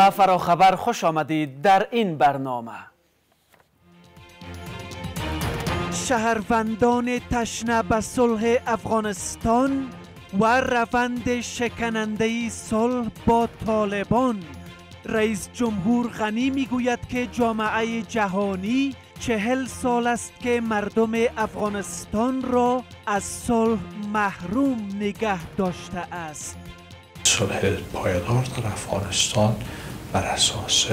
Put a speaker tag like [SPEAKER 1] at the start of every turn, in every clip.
[SPEAKER 1] به فراخبر خوش آمدید در این برنامه شهروندان تشنه به صلح افغانستان و روند شکننده صلح با طالبان رئیس جمهور غنی میگوید که جامعه جهانی چهل سال است که مردم افغانستان را از صلح محروم نگه داشته است
[SPEAKER 2] صلح پایدار در افغانستان بر اساس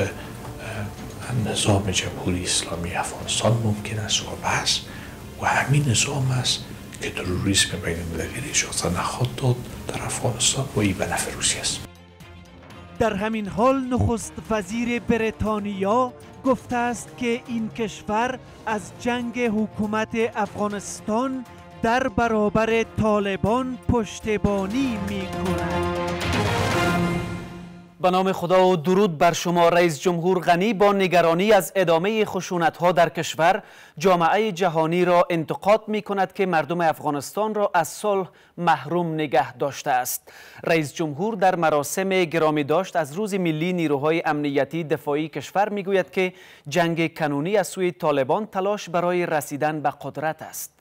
[SPEAKER 2] نظام جمهوری اسلامی افغانستان ممکن است و بس و همین نظام است که تروریسم بین المللی اجازه نخواد داد
[SPEAKER 3] در افغانستان و این به است
[SPEAKER 1] در همین حال نخست وزیر بریتانیا گفته است که این کشور از جنگ حکومت افغانستان در برابر طالبان پشتبانی می کند. به نام خدا و درود بر شما رئیس جمهور غنی با نگرانی از ادامه خشونت ها در کشور جامعه جهانی را انتقاد می کند که مردم افغانستان را از صلح محروم نگه داشته است رئیس جمهور در مراسم گرامی داشت از روز ملی نیروهای امنیتی دفاعی کشور می گوید که جنگ کنونی از سوی طالبان تلاش برای رسیدن به قدرت است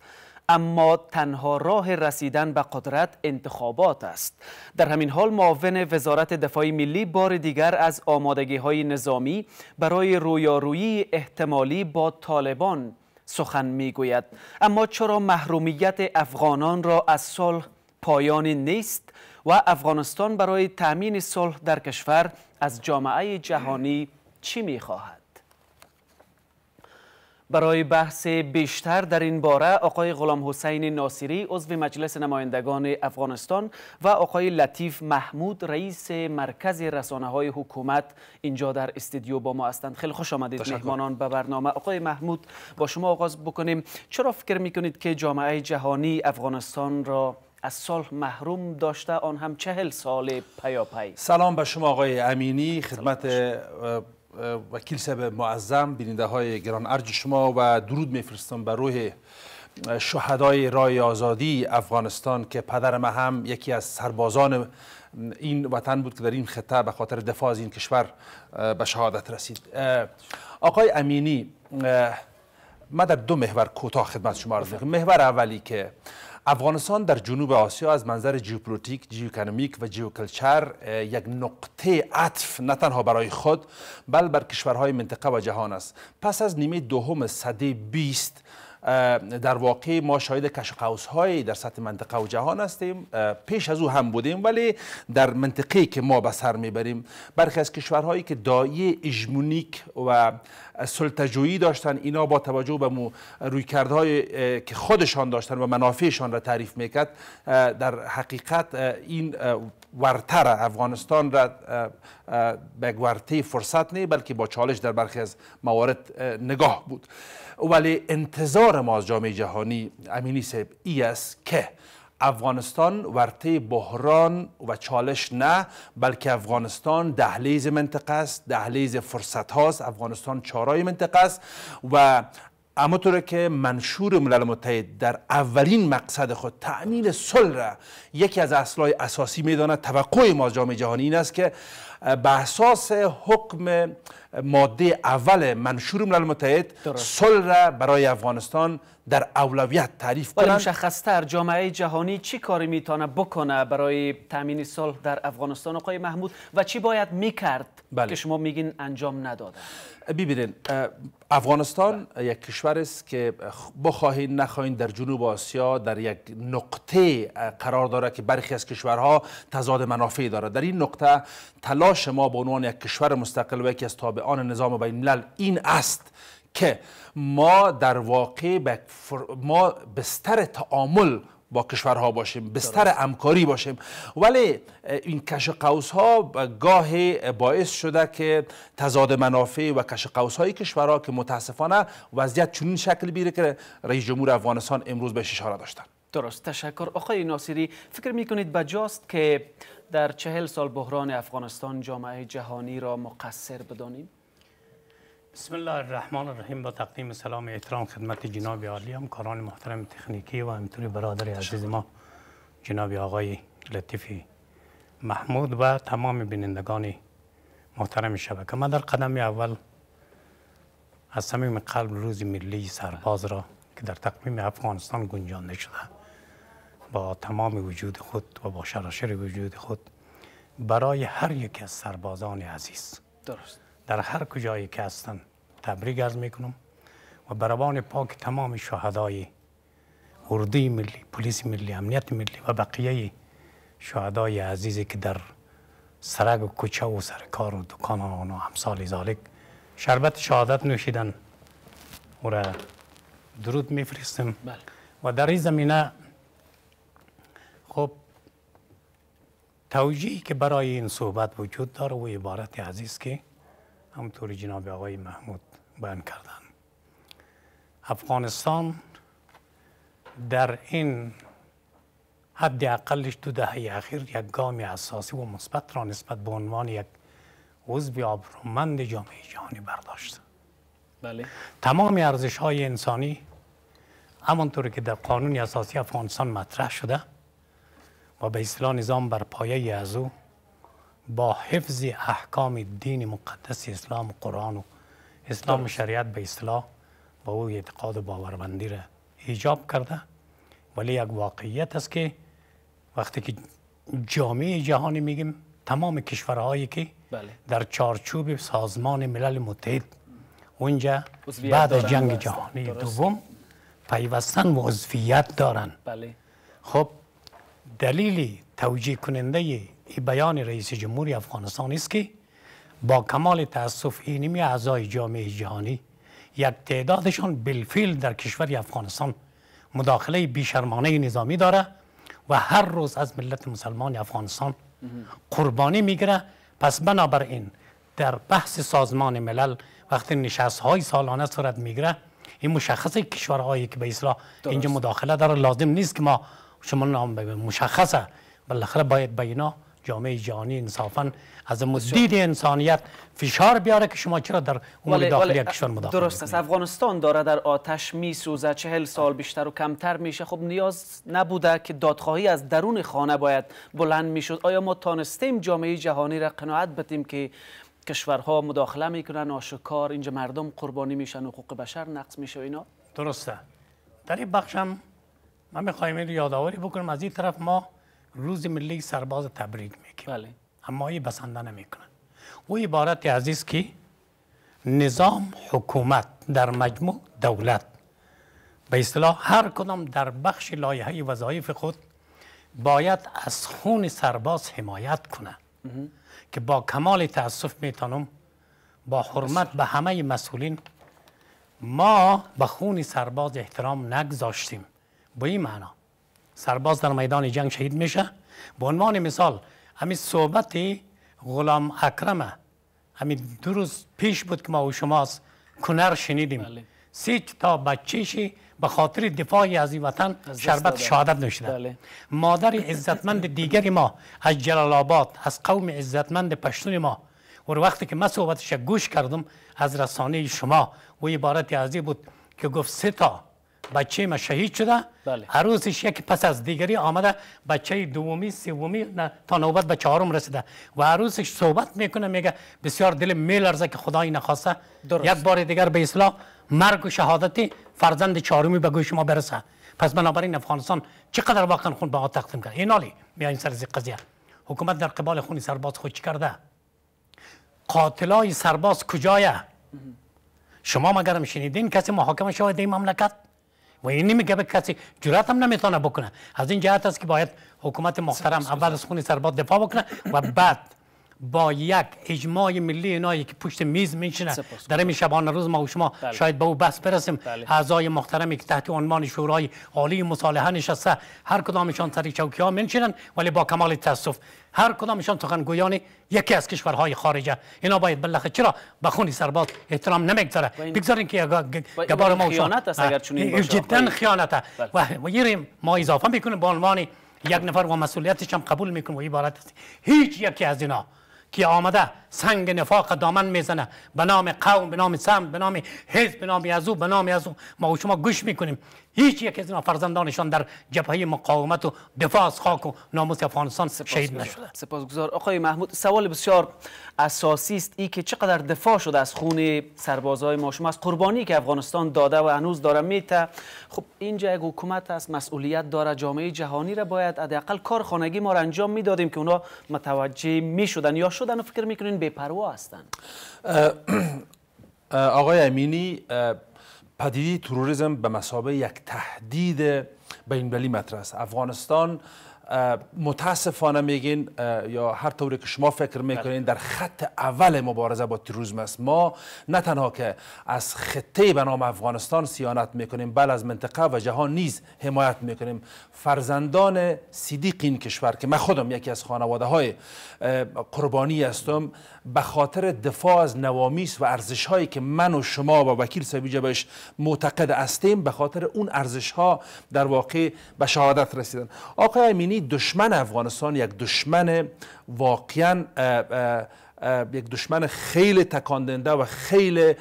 [SPEAKER 1] اما تنها راه رسیدن به قدرت انتخابات است در همین حال معاون وزارت دفاعی ملی بار دیگر از آمادگی های نظامی برای رویارویی احتمالی با طالبان سخن میگوید اما چرا محرومیت افغانان را از صلح پایانی نیست و افغانستان برای تامین صلح در کشور از جامعه جهانی چی میخواهد برای بحث بیشتر در این باره آقای غلام حسین ناصری عضو مجلس نمایندگان افغانستان و آقای لطیف محمود رئیس مرکز رسانه های حکومت اینجا در استودیو با ما هستند خیلی خوش آمدید مهمانان به برنامه آقای محمود با شما آغاز بکنیم چرا فکر میکنید که جامعه جهانی افغانستان را از صلح محروم داشته آن هم چهل سال پیاپی
[SPEAKER 2] سلام به شما آقای امینی خدمت و سب معظم بیننده های گران ارج شما و درود میفرستم بر روح شهدای رای آزادی افغانستان که پدر ما هم یکی از سربازان این وطن بود که در این خطه به خاطر دفاع از این کشور به شهادت رسید آقای امینی ما در دو محور کوتاه خدمت شما عرض محور اولی که افغانستان در جنوب آسیا از منظر جیوپلیتیک، جیوکنومیک و جیوکلچر یک نقطه عطف نه تنها برای خود بل بر کشورهای منطقه و جهان است. پس از نیمه دوم صده بیست در واقع ما شاید کش های در سطح منطقه و جهان هستیم پیش از او هم بودیم ولی در منطقه که ما به سر میبریم برخی از کشورهایی که دایی اجمونیک و سلطجویی داشتن اینا با توجه به مو رویکردهای که خودشان داشتن و منافعشان را تعریف میکرد در حقیقت این ورتر افغانستان را به ورته فرصت نه بلکه با چالش در برخی از موارد نگاه بود ولی انتظار ما از جامعه جهانی امینی سیب ای است که افغانستان ورطه بحران و چالش نه بلکه افغانستان دهلیز منطقه است دهلیز فرصت هاست افغانستان چارای منطقه است و اما طور که منشور ملل متحد در اولین مقصد خود تعمیل صلح را یکی از اصلای اساسی میداند توقع ما جامعه جهانی این است که به اساس حکم ماده اول منشور ملل متحد صلح را برای افغانستان در اولویت تعریف کنند
[SPEAKER 1] مشخصتر جامعه جهانی چی کاری میتونه بکنه برای تامین صلح در افغانستان آقای محمود و چی باید میکرد بله. که شما میگین انجام نداده ببینید افغانستان بله. یک کشور است که
[SPEAKER 2] بخواهید نخواهید در جنوب آسیا در یک نقطه قرار داره که برخی از کشورها تضاد منافعی داره در این نقطه تلاش ما به عنوان یک کشور مستقل و یکی از تابعان نظام بین الملل این است که ما در واقع ما بستر تعامل با کشورها باشیم بستر همکاری باشیم ولی این کش قوس ها گاه باعث شده که تضاد منافع و کش قوس های کشورها که متاسفانه وضعیت چنین شکل بیره که رئیس جمهور افغانستان امروز به اشاره داشتن
[SPEAKER 1] درست تشکر آقای ناصری فکر می کنید بجاست که در چهل سال بحران افغانستان جامعه جهانی را مقصر بدانیم
[SPEAKER 3] بسم الله الرحمن الرحیم با تقدیم سلام احترام خدمت جناب عالی کاران محترم تکنیکی و همینطوری برادر عزیز ما جناب آقای لطیفی محمود و تمام بینندگان محترم شبکه من در قدم اول از صمیم قلب روز ملی سرباز را که در تقویم افغانستان گنجانده شده با تمام وجود خود و با شراشر وجود خود برای هر یک از سربازان عزیز درست در هر کجایی که هستن تبریک عرض میکنم و بروان پاک تمام شهدای اردوی ملی پلیس ملی امنیت ملی و بقیه شهدای عزیزی که در سرگ و کوچه و سرکار و دکان آن و زالک شربت شهادت نوشیدن او را درود میفرستم بله. و در این زمینه خب توجیهی که برای این صحبت وجود داره و عبارت عزیز که همطوری جناب آقای محمود بیان کردن افغانستان در این حد اقلش دو دهه اخیر یک گامی اساسی و مثبت را نسبت به عنوان یک عضو آبرومند جامعه جهانی برداشت بله. تمام ارزش های انسانی همانطور که در قانون اساسی افغانستان مطرح شده و به اصطلاح نظام بر پایه از او با حفظ احکام دین مقدس اسلام و قرآن و اسلام و شریعت به اصلاح با او اعتقاد و باوربندی را ایجاب کرده ولی یک واقعیت است که وقتی که جامعه جهانی میگیم تمام کشورهایی که بله. در چارچوب سازمان ملل متحد اونجا بعد از جنگ جهانی دوم پیوستن و عضویت دارن بله. خب دلیلی توجیه کننده این بیان رئیس جمهوری افغانستان است که با کمال تاسف اینمی اعضای جامعه جهانی یک تعدادشان بالفیل در کشور افغانستان مداخله بیشرمانه نظامی داره و هر روز از ملت مسلمان افغانستان قربانی میگیره پس بنابر این در بحث سازمان ملل وقتی نشست های سالانه صورت میگیره این مشخصه کشورهایی که به اصلاح اینجا مداخله داره لازم نیست که ما شما نام مشخصه بالاخره باید اینا جامعه جهانی انصافا از دید انسانیت فشار بیاره که شما چرا در امور داخلی کشور مداخله درست
[SPEAKER 1] است افغانستان داره در آتش می سوزه چهل سال بیشتر و کمتر میشه خب نیاز نبوده که دادخواهی از درون خانه باید بلند میشد آیا ما تانستیم جامعه جهانی را قناعت بدیم که کشورها مداخله میکنن آشکار اینجا مردم قربانی میشن حقوق بشر نقص میشه اینا درسته
[SPEAKER 3] در این بخشم من میخوایم یادآوری بکنم از این طرف ما روز ملی سرباز تبریک میکنه بله. اما این بسنده نمیکنه او عبارت عزیز که نظام حکومت در مجموع دولت به اصطلاح هر کدام در بخش لایحه وظایف خود باید از خون سرباز حمایت کنه که با کمال تاسف میتانم با حرمت به همه مسئولین ما به خون سرباز احترام نگذاشتیم به این معنا سرباز در میدان جنگ شهید میشه به عنوان مثال همین صحبت غلام اکرمه همین دو روز پیش بود که ما و شما کنر شنیدیم بله. سی تا بچهشی به خاطر دفاع از این وطن شربت شهادت نشده. بله. مادر عزتمند دیگر ما از جلال از قوم عزتمند پشتون ما و وقتی که ما صحبتش گوش کردم از رسانه شما و عبارت از بود که گفت سه تا بچه ما شهید شده بله. هر روزش یکی پس از دیگری آمده بچه دومی سومی تا نوبت به چهارم رسیده و هر روزش صحبت میکنه میگه بسیار دل میلرزه که خدای نخواسته درست. یک بار دیگر به اصلاح مرگ و شهادتی فرزند چهارمی به گوش ما برسه پس بنابراین افغانستان چقدر واقعا خون به تقدیم کرد این حالی میایین سر قضیه حکومت در قبال خون سرباز خود چی کرده قاتلای سرباز کجایه شما مگر شنیدین کسی محاکمه شده این مملکت و این نمیگه به کسی جرات هم نمیتونه بکنه از این جهت است که باید حکومت محترم اول از خون سرباد دفاع بکنه و بعد با یک اجماع ملی اینایی که پشت میز میشنه در این شبانه روز ما و شما بله. شاید به او بس برسیم بله. اعضای محترمی که تحت عنوان شورای عالی مصالحه نشسته هر کدامشان سر چوکی ها میشنن ولی با کمال تاسف هر کدامشان سخنگویان یکی از کشورهای خارجه اینا باید بالاخره چرا به خونی سرباز احترام نمیگذاره بگذارین که گبار ما خیانت است اگر چنین باشه جدا خیانت بله. و ما اضافه میکنیم به عنوان یک نفر و مسئولیتش هم قبول میکنم و عبارت هیچ یکی از اینا که آمده سنگ نفاق دامن میزنه به نام قوم به نام سم به نام حزب به نام یزو به نام یزو ما شما گوش میکنیم هیچ یک از فرزندانشان در جبهه مقاومت و دفاع از خاک و ناموس افغانستان شهید نشده سپاسگزار آقای محمود سوال بسیار اساسی است ای که چقدر دفاع
[SPEAKER 1] شده از خون سربازهای ما شما از قربانی که افغانستان داده و هنوز داره میته خب اینجا یک حکومت است مسئولیت داره جامعه جهانی را باید حداقل کار خانگی ما را انجام میدادیم که اونا متوجه میشدن یا شدن و فکر میکنین بی‌پروا هستند آقای امینی پدیده تروریسم به مسابقه یک
[SPEAKER 2] تهدید بین‌المللی مطرح است افغانستان متاسفانه میگین یا هر طوری که شما فکر میکنین در خط اول مبارزه با تروریسم است ما نه تنها که از خطه به نام افغانستان سیانت میکنیم بل از منطقه و جهان نیز حمایت میکنیم فرزندان صدیق این کشور که من خودم یکی از خانواده های قربانی هستم به خاطر دفاع از نوامیس و ارزش هایی که من و شما و وکیل سبی بهش معتقد هستیم به خاطر اون ارزش ها در واقع به شهادت رسیدن آقای امینی یعنی دشمن افغانستان یک دشمن واقعا یک دشمن خیلی تکاندنده و خیلی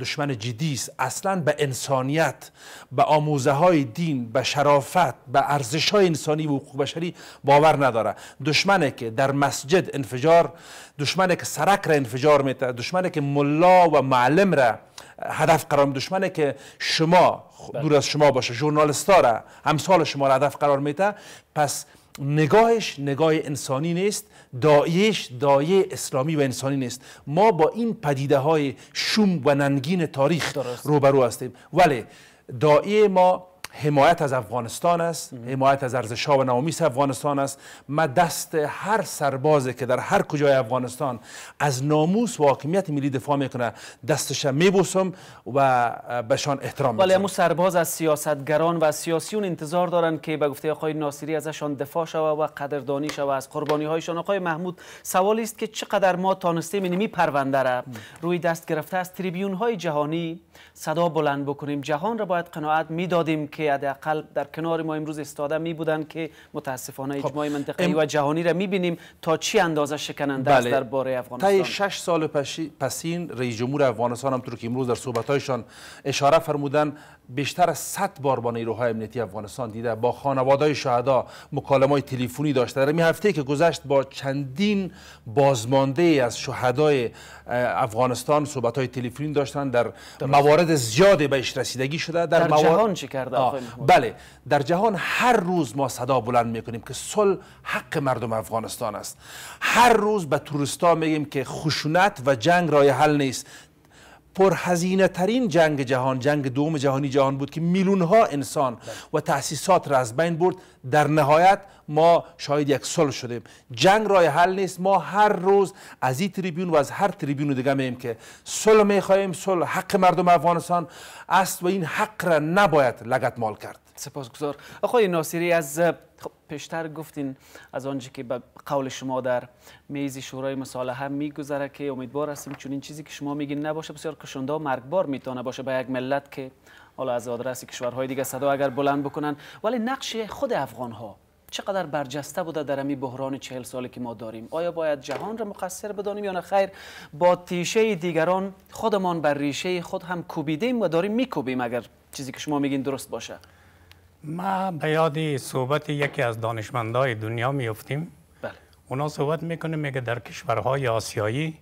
[SPEAKER 2] دشمن جدی است اصلا به انسانیت به آموزه های دین به شرافت به ارزش های انسانی و حقوق بشری باور نداره دشمنه که در مسجد انفجار دشمنه که سرک را انفجار میده دشمنه که ملا و معلم را هدف قرار دشمنه که شما بله. دور از شما باشه ژورنالیستا را همسال شما را هدف قرار میده پس نگاهش نگاه انسانی نیست دایش دایه اسلامی و انسانی نیست ما با این پدیده های شوم و ننگین تاریخ روبرو هستیم ولی دایه ما حمایت از افغانستان است حمایت از ارزش و نوامیس افغانستان است ما دست هر سربازی که در هر کجای افغانستان از ناموس و حاکمیت ملی دفاع میکنه دستش میبوسم و بهشان احترام میذارم ولی هم
[SPEAKER 1] سرباز از سیاستگران و سیاسیون انتظار دارن که به گفته آقای ناصری ازشان دفاع شوه و قدردانی شوه از قربانی هایشان آقای محمود سوالی است که چقدر ما تانستیم می پرونده را روی دست گرفته از تریبیون های جهانی صدا بلند بکنیم جهان را باید قناعت میدادیم که که حداقل در کنار ما امروز استاده می بودند که متاسفانه خب، اجماع منطقی ام... و جهانی را می بینیم تا چی اندازه شکننده بله. است در باره افغانستان تا
[SPEAKER 2] 6 سال پشی... پسین رئیس جمهور افغانستان هم که امروز در صحبت‌هایشان اشاره فرمودن بیشتر از 100 بار با نیروهای امنیتی افغانستان دیده با خانواده‌های شهدا مکالمه‌های تلفنی داشته در می هفته که گذشت با چندین بازمانده از شهدای افغانستان صحبت‌های تلفنی داشتن در موارد زیادی به رسیدگی شده در, در موارد... جهان کرده بله در جهان هر روز ما صدا بلند میکنیم که صلح حق مردم افغانستان است هر روز به توریستا میگیم که خشونت و جنگ راه حل نیست هزینه ترین جنگ جهان جنگ دوم جهانی جهان بود که میلیون ها انسان بله. و تاسیسات را از بین برد در نهایت ما شاید یک سال شدیم جنگ رای حل نیست ما هر روز از این تریبیون و از هر تریبیون دیگه میگیم که صلح خواهیم صلح حق مردم افغانستان است و این حق را نباید لگت مال کرد
[SPEAKER 1] سپاسگزار آقای ناصری از خب پیشتر گفتین از آنچه که به قول شما در میز شورای مصالحه میگذره که امیدوار هستیم چون این چیزی که شما میگین نباشه بسیار کشنده و مرگبار میتونه باشه به یک ملت که حالا از آدرس کشورهای دیگه صدا اگر بلند بکنن ولی نقش خود افغان ها چقدر برجسته بوده در امی بحران چهل ساله که ما داریم آیا باید جهان را مقصر بدانیم یا نه خیر با تیشه دیگران خودمان بر ریشه خود هم کوبیدیم و داریم میکوبیم اگر چیزی که شما میگین درست باشه
[SPEAKER 3] ما به یاد صحبت یکی از دانشمندان دنیا میفتیم بله. اونا صحبت میکنه میگه در کشورهای آسیایی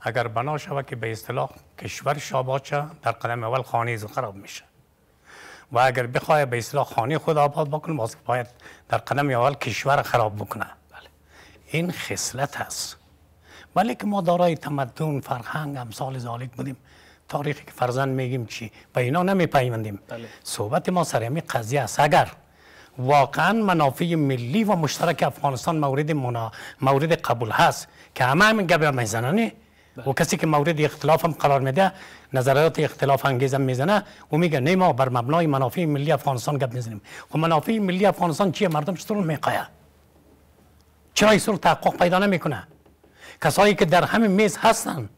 [SPEAKER 3] اگر بنا شوه که به اصطلاح کشور شاباچه در قدم اول خانه خراب میشه و اگر بخواه به اصطلاح خانه خود آباد بکنه باز باید در قدم اول کشور خراب بکنه بله. این خصلت هست ولی که ما دارای تمدن فرهنگ امثال زالیک بودیم تاریخی که فرزند میگیم چی به اینا نمیپیوندیم بله. صحبت ما سر همین قضیه است اگر واقعا منافع ملی و مشترک افغانستان مورد منا... مورد قبول هست که همه همین هم میزننه بله. و کسی که مورد اختلاف هم قرار میده نظرات اختلاف انگیز هم میزنه و میگه نه ما بر مبنای منافع ملی افغانستان گپ میزنیم و خب منافع ملی افغانستان چیه مردم چطور میقایه چرا این تحقق پیدا نمیکنه کسایی که در همین میز هستن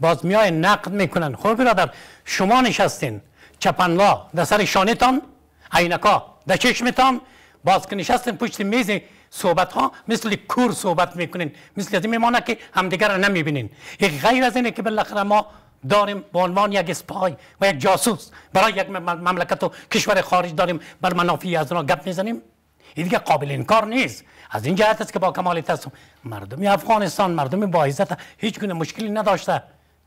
[SPEAKER 3] باز میای نقد میکنن خب برادر شما نشستین چپنلا در سر شانتان عینکا در چشمتان باز که نشستین پشت میز صحبت ها مثل کور صحبت میکنین مثل از این میمانه که همدیگر رو نمیبینین غیر از اینه که بالاخره ما داریم به عنوان یک اسپای و یک جاسوس برای یک مملکت و کشور خارج داریم بر منافع از اونها گپ میزنیم این دیگه قابل انکار نیست از این جهت است که با کمال تاسف مردم افغانستان مردم با عزت هیچ گونه مشکلی نداشته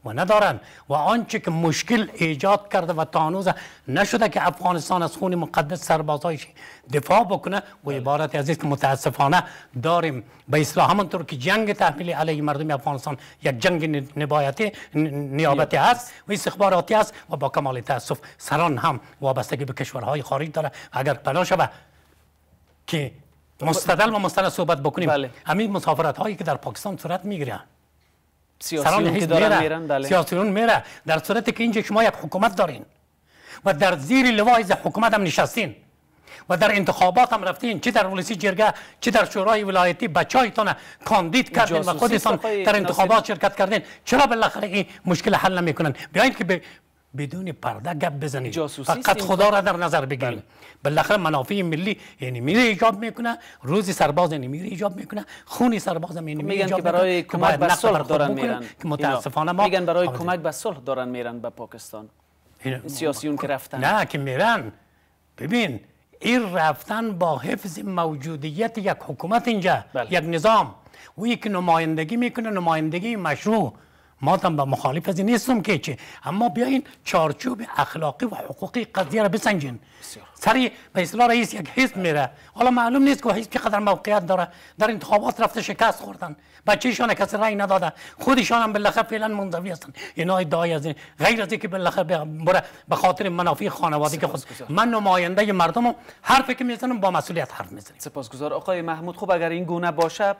[SPEAKER 3] و ندارن و آنچه که مشکل ایجاد کرده و تانوز نشده که افغانستان از خون مقدس سربازایش دفاع بکنه و بله. عبارت از که متاسفانه داریم به اصلاح همانطور که جنگ تحمیل علیه مردم افغانستان یک جنگ نبایتی نیابتی است بله. و استخباراتی است و با کمال تاسف سران هم وابستگی به کشورهای خارج داره اگر بنا شود که مستدل و مستند صحبت بکنیم بله. همین مسافرت هایی که در پاکستان صورت میگیرند سیاسیون میره. میره در صورتی که اینجا شما یک حکومت دارین و در زیر لوای حکومت هم نشستین و در انتخابات هم رفتین چه در ولسی جرگه چه در شورای ولایتی بچایتان کاندید کردین و خودتان در انتخابات شرکت کردین چرا بالاخره این مشکل حل نمیکنن بیاین که بدون پرده گپ بزنید فقط خدا را در نظر بگیرید بله. بالاخره منافع ملی یعنی میره ایجاب میکنه روزی سرباز یعنی میره ایجاب میکنه خون سرباز هم یعنی خب میگن که برای کمک به صلح دارن میرن متاسفانه ما میگن برای کمک به صلح دارن میرن به پاکستان سیاسیون که خب، رفتن نه که میرن ببین این رفتن با حفظ موجودیت یک حکومت اینجا بله. یک نظام و یک نمایندگی میکنه نمایندگی مشروع ما هم به مخالف از نیستم که چه اما بیاین چارچوب اخلاقی و حقوقی قضیه را بسنجین سری به اصطلاح رئیس یک حزب میره حالا معلوم نیست که حزب چقدر موقعیت داره در انتخابات رفته شکست خوردن بچهشان کسی رای نداده خودشان هم بالاخره فعلا منزوی هستن اینا ادعای از این غیر از اینکه بالاخره بره به خاطر منافع خانوادگی خود من نماینده مردمم هر که میزنم با مسئولیت حرف میزنم
[SPEAKER 1] سپاسگزار آقای
[SPEAKER 3] محمود خوب اگر این
[SPEAKER 1] گونه باشه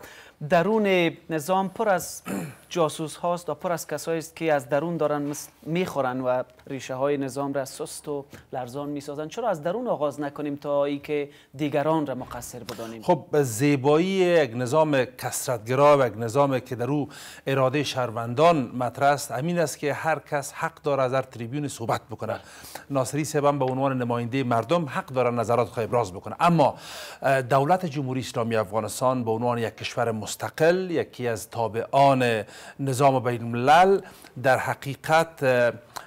[SPEAKER 1] درون نظام پر از جاسوس هاست و پر از کسایی است که از درون دارن میخورن و ریشه های نظام را سست و لرزان میسازن چرا از درون آغاز نکنیم تا ای که دیگران را مقصر بدانیم
[SPEAKER 2] خب زیبایی یک نظام کسرتگرا و یک نظام که در او اراده شهروندان مطرح است امین است که هر کس حق داره از هر تریبیون صحبت بکنه ناصری سبب به عنوان نماینده مردم حق داره نظرات خود ابراز بکنه اما دولت جمهوری اسلامی افغانستان به عنوان یک کشور مستقل یکی از تابعان نظام بین الملل در حقیقت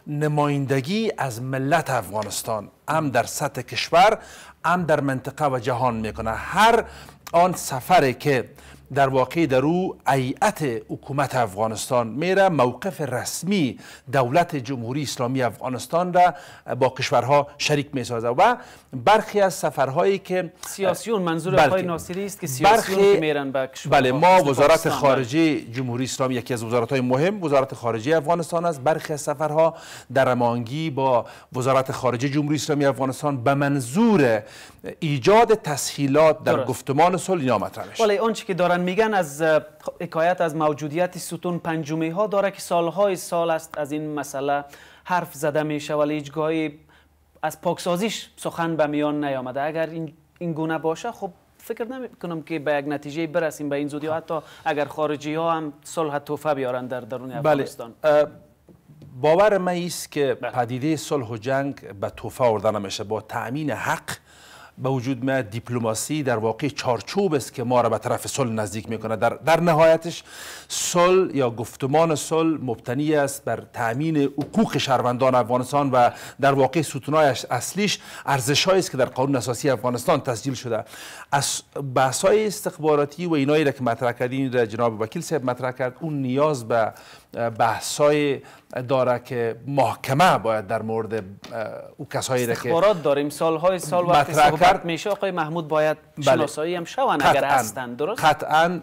[SPEAKER 2] نمایندگی از ملت افغانستان هم در سطح کشور هم در منطقه و جهان میکنه هر آن سفری که در واقع در او ایعت حکومت افغانستان میره موقف رسمی دولت جمهوری اسلامی افغانستان را با کشورها شریک میسازه و برخی از سفرهایی که سیاسیون منظور آقای ناصری است که سیاسیون برخی که میرن به کشورها بله ما وزارت خارجه جمهوری اسلامی یکی از وزارت های مهم وزارت خارجه افغانستان است برخی از سفرها در مانگی با وزارت خارجه جمهوری اسلامی افغانستان به منظور ایجاد تسهیلات در گفتمان صلح اینا مطرح اون
[SPEAKER 1] آنچه که دارن میگن از حکایت از موجودیت ستون پنجمه ها داره که سالهای سال است از این مسئله حرف زده میشه ولی هیچگاهی از پاکسازیش سخن به میان نیامده اگر این, این گونه باشه خب فکر نمی کنم که به یک نتیجه برسیم به این زودی ها. خب. حتی اگر خارجی ها هم صلح توفه بیارن در درون بله. افغانستان بله.
[SPEAKER 2] باور من است که بله. پدیده صلح و جنگ به توفه آوردن میشه با تأمین حق به وجود می دیپلماسی در واقع چارچوب است که ما را به طرف صلح نزدیک میکنه در, در نهایتش صلح یا گفتمان صلح مبتنی است بر تامین حقوق شهروندان افغانستان و در واقع ستونای اصلیش ارزشهایی است که در قانون اساسی افغانستان تسجیل شده از های استخباراتی و اینایی را که مطرح کردین جناب وکیل صاحب مطرح کرد اون نیاز به های داره که محکمه باید در مورد او کسایی را که استخبارات
[SPEAKER 1] داریم سالهای سال وقتی صحبت میشه آقای محمود باید بله. شناسایی هم شون اگر هستند
[SPEAKER 2] درست قطعا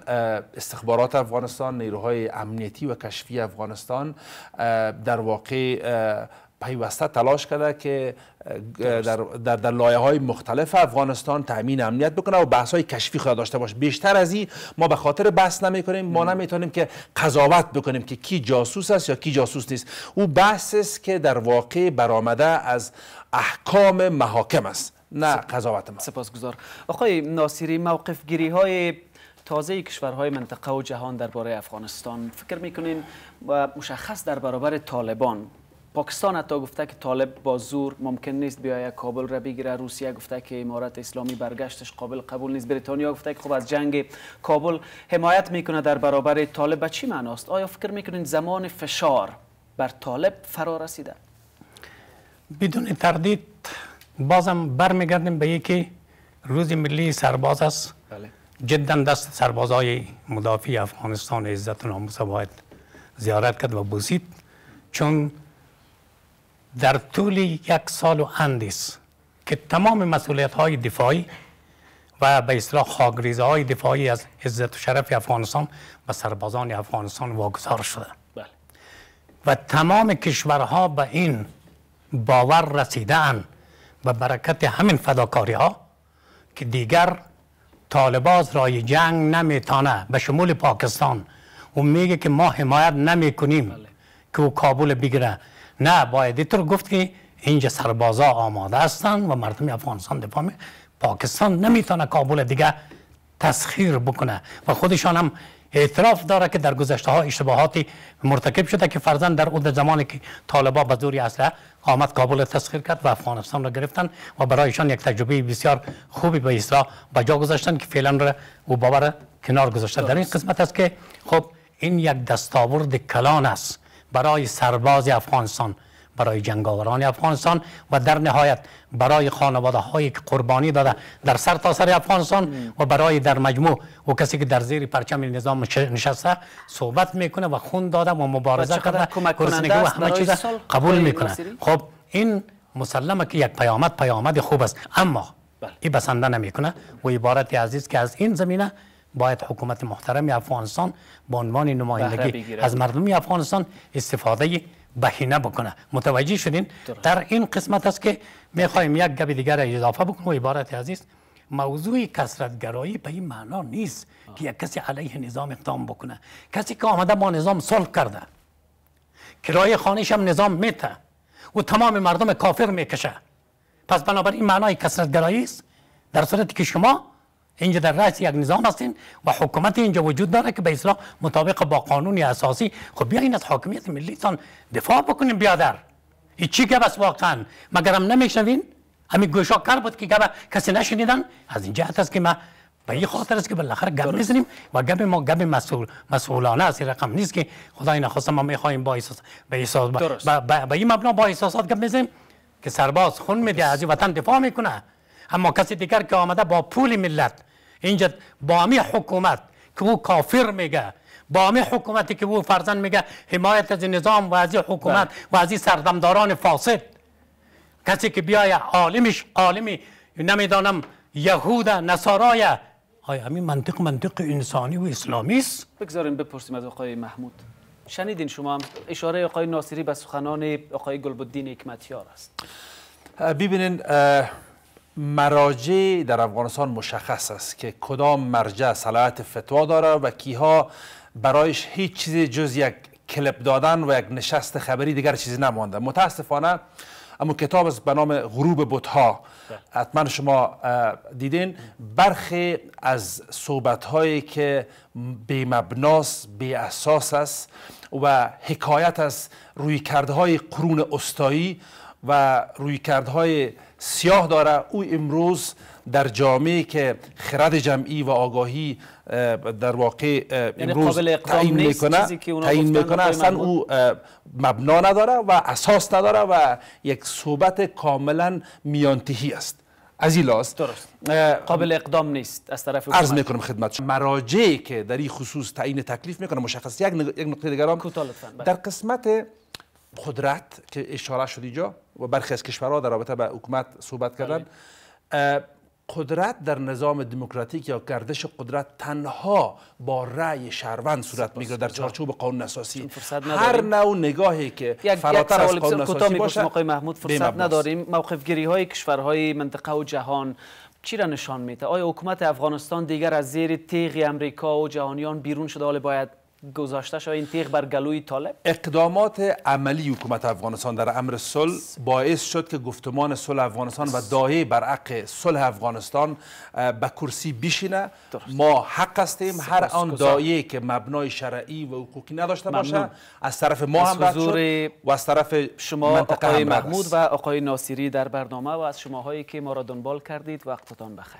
[SPEAKER 2] استخبارات افغانستان نیروهای امنیتی و کشفی افغانستان در واقع پیوسته تلاش کرده که در, در, در لایه های مختلف افغانستان تامین امنیت بکنه و بحث های کشفی خواهد داشته باشه بیشتر از این ما به خاطر بحث نمی کنیم ما نمیتونیم که قضاوت بکنیم که کی جاسوس است یا کی جاسوس نیست او بحث است که در واقع برآمده از احکام محاکم
[SPEAKER 1] است نه قضاوت ما سپاسگزار آقای ناصری موقف گیری های تازه کشورهای منطقه و جهان درباره افغانستان فکر میکنین و مشخص در برابر طالبان پاکستان حتی گفته که طالب با زور ممکن نیست بیاید کابل را بگیره روسیه گفته که امارت اسلامی برگشتش قابل قبول نیست بریتانیا گفته که خب از جنگ کابل حمایت میکنه در برابر طالب به چی معناست آیا فکر میکنین زمان فشار بر طالب فرا رسیده
[SPEAKER 3] بدون تردید بازم برمیگردیم به یکی روز ملی سرباز است بله. جدا دست سربازای مدافع افغانستان عزت و ناموس باید زیارت کرد و بوسید چون در طول یک سال و اندیس که تمام مسئولیت های دفاعی و به اصطلاح خاگریزه های دفاعی از عزت و شرف افغانستان و سربازان افغانستان واگذار شده بله. و تمام کشورها به این باور رسیده اند و برکت همین فداکاری ها که دیگر طالباز رای جنگ نمیتانه به شمول پاکستان و میگه که ما حمایت نمی کنیم بله. که او کابل بگیره نه باید تر گفت که اینجا سربازا آماده هستند و مردم افغانستان دفاع پاکستان نمیتونه کابل دیگه تسخیر بکنه و خودشان هم اعتراف داره که در گذشته ها اشتباهاتی مرتکب شده که فرزند در اون زمانی که طالبا به زور اصله آمد کابل تسخیر کرد و افغانستان را گرفتن و برایشان یک تجربه بسیار خوبی به اسرا به جا گذاشتن که فعلا را او باور کنار گذاشته در این قسمت است که خب این یک دستاورد کلان است برای سرباز افغانستان برای جنگاوران افغانستان و در نهایت برای خانواده هایی که قربانی داده در سرتاسر تا افغانستان و برای در مجموع و کسی که در زیر پرچم نظام نشسته صحبت میکنه و خون داده و مبارزه کرده و همه چیز قبول میکنه خب این مسلمه که یک پیامد پیامد خوب است اما بله. این بسنده نمیکنه و عبارت عزیز که از این زمینه باید حکومت محترم افغانستان به عنوان نمایندگی از مردم افغانستان استفاده بهینه بکنه متوجه شدین در این قسمت است که میخوایم یک گپ دیگر اضافه بکنم عبارت عزیز موضوع کسرتگرایی به این معنا نیست که یک کسی علیه نظام اقدام بکنه کسی که آمده با نظام صلح کرده کرای خانش هم نظام میته و تمام مردم کافر میکشه پس بنابراین معنای کسرتگرایی است در صورتی که شما اینجا در رأس یک نظام هستین و حکومت اینجا وجود داره که به اصطلاح مطابق با قانون اساسی خب بیاین از حاکمیت ملیتان دفاع بکنیم بیادر این چی که بس واقعا مگر هم نمیشنوین همین گوشا کار بود که گبه کسی نشنیدن از اینجا جهت که ما به این خاطر است که بالاخره گپ میزنیم و گپ ما گپ مسئول مسئولانه است رقم نیست که خدای نخواسته ما میخوایم با احساس به احساس به این مبنا با احساسات گپ میزنیم که سرباز خون میده از وطن دفاع میکنه اما کسی دیگر که آمده با پول ملت اینجا بامی حکومت که او کافر میگه بامی حکومتی که او فرزن میگه حمایت از نظام و از حکومت بله. و از سردمداران فاسد کسی که بیای عالمش عالمی نمیدانم یهود نصارای آیا همین منطق منطق انسانی و اسلامی است بگذاریم بپرسیم از آقای محمود شنیدین شما اشاره آقای
[SPEAKER 1] ناصری به سخنان آقای گلبدین حکمتیار است ببینین
[SPEAKER 2] مراجع در افغانستان مشخص است که کدام مرجع صلاحیت فتوا داره و کیها برایش هیچ چیزی جز یک کلپ دادن و یک نشست خبری دیگر چیزی نمانده متاسفانه اما کتاب است به نام غروب بتها حتما شما دیدین برخی از صحبت هایی که بی مبناس بی اساس است و حکایت از روی کرده های قرون استایی و رویکردهای سیاه داره او امروز در جامعه که خرد جمعی و آگاهی در واقع یعنی امروز تعیین میکنه تعیین میکنه اصلا او مبنا نداره و اساس نداره و یک صحبت کاملا میانتهی است از این قابل
[SPEAKER 1] اقدام نیست از طرف عرض
[SPEAKER 2] میکنم خدمت شما مراجعی که در این خصوص تعیین تکلیف میکنه مشخص یک نقطه دیگرام بله. در قسمت قدرت که اشاره شد اینجا و برخی از کشورها در رابطه به حکومت صحبت کردن بله. قدرت در نظام دموکراتیک یا گردش قدرت تنها با رأی شهروند صورت میگیره در چارچوب قانون اساسی هر نوع نگاهی که فراتر از قانون اساسی باشه آقای محمود فرصت نداریم
[SPEAKER 1] موقف گیری های کشورهای منطقه و جهان چی را نشان میده آیا حکومت افغانستان دیگر از زیر تیغ امریکا و جهانیان بیرون شده حال باید گذاشته شد این تیغ بر گلوی طالب اقدامات
[SPEAKER 2] عملی حکومت افغانستان در امر صلح باعث شد که گفتمان صلح افغانستان و دایه بر حق صلح افغانستان به کرسی بشینه ما حق هستیم هر آن دایه
[SPEAKER 1] که مبنای شرعی و حقوقی نداشته باشه از طرف ما هم رد و از طرف شما آقای محمود و آقای ناصری در برنامه و از شماهایی که ما را دنبال کردید وقتتان بخیر